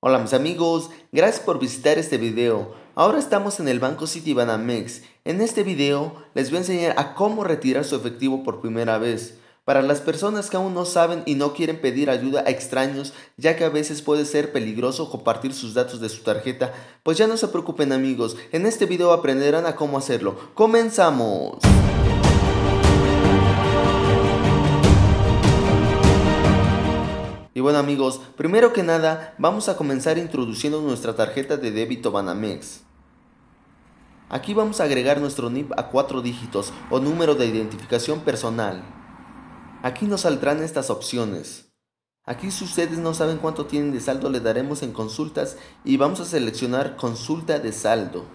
Hola mis amigos, gracias por visitar este video. Ahora estamos en el Banco Banamex. En este video les voy a enseñar a cómo retirar su efectivo por primera vez. Para las personas que aún no saben y no quieren pedir ayuda a extraños, ya que a veces puede ser peligroso compartir sus datos de su tarjeta, pues ya no se preocupen amigos, en este video aprenderán a cómo hacerlo. ¡Comenzamos! bueno amigos, primero que nada vamos a comenzar introduciendo nuestra tarjeta de débito Banamex. Aquí vamos a agregar nuestro NIP a cuatro dígitos o número de identificación personal. Aquí nos saldrán estas opciones. Aquí si ustedes no saben cuánto tienen de saldo le daremos en consultas y vamos a seleccionar consulta de saldo.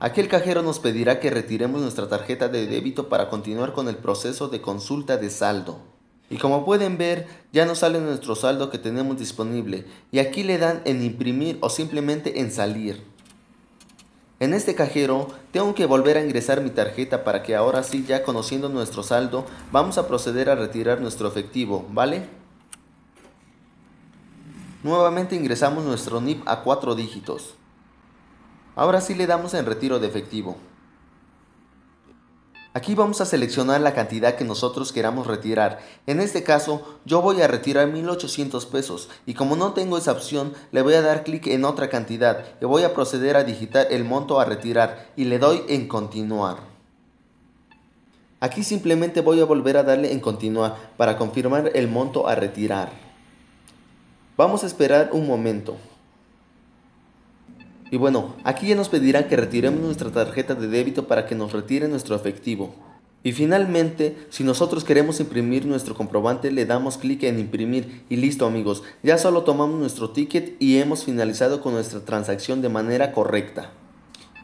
Aquí el cajero nos pedirá que retiremos nuestra tarjeta de débito para continuar con el proceso de consulta de saldo. Y como pueden ver, ya nos sale nuestro saldo que tenemos disponible. Y aquí le dan en imprimir o simplemente en salir. En este cajero, tengo que volver a ingresar mi tarjeta para que ahora sí, ya conociendo nuestro saldo, vamos a proceder a retirar nuestro efectivo, ¿vale? Nuevamente ingresamos nuestro NIP a 4 dígitos. Ahora sí le damos en retiro de efectivo. Aquí vamos a seleccionar la cantidad que nosotros queramos retirar. En este caso, yo voy a retirar 1800 pesos y como no tengo esa opción, le voy a dar clic en otra cantidad y voy a proceder a digitar el monto a retirar y le doy en continuar. Aquí simplemente voy a volver a darle en continuar para confirmar el monto a retirar. Vamos a esperar un momento. Y bueno, aquí ya nos pedirán que retiremos nuestra tarjeta de débito para que nos retire nuestro efectivo. Y finalmente, si nosotros queremos imprimir nuestro comprobante, le damos clic en imprimir y listo amigos, ya solo tomamos nuestro ticket y hemos finalizado con nuestra transacción de manera correcta.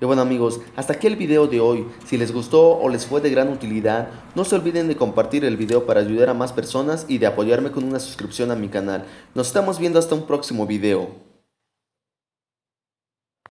Y bueno amigos, hasta aquí el video de hoy, si les gustó o les fue de gran utilidad, no se olviden de compartir el video para ayudar a más personas y de apoyarme con una suscripción a mi canal. Nos estamos viendo hasta un próximo video.